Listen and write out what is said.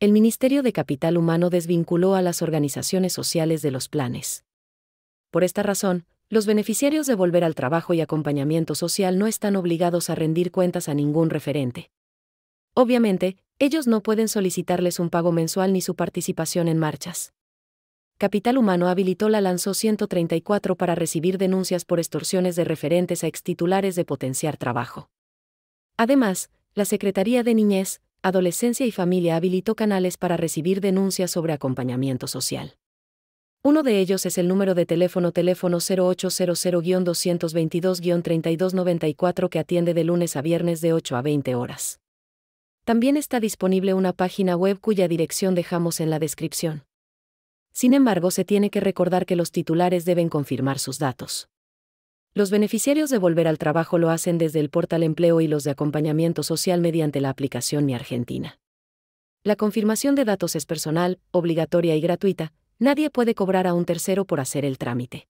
el Ministerio de Capital Humano desvinculó a las organizaciones sociales de los planes. Por esta razón, los beneficiarios de volver al trabajo y acompañamiento social no están obligados a rendir cuentas a ningún referente. Obviamente, ellos no pueden solicitarles un pago mensual ni su participación en marchas. Capital Humano habilitó la Lanzó 134 para recibir denuncias por extorsiones de referentes a extitulares de potenciar trabajo. Además, la Secretaría de Niñez, Adolescencia y Familia habilitó canales para recibir denuncias sobre acompañamiento social. Uno de ellos es el número de teléfono teléfono 0800-222-3294 que atiende de lunes a viernes de 8 a 20 horas. También está disponible una página web cuya dirección dejamos en la descripción. Sin embargo, se tiene que recordar que los titulares deben confirmar sus datos. Los beneficiarios de Volver al Trabajo lo hacen desde el portal Empleo y los de acompañamiento social mediante la aplicación Mi Argentina. La confirmación de datos es personal, obligatoria y gratuita, nadie puede cobrar a un tercero por hacer el trámite.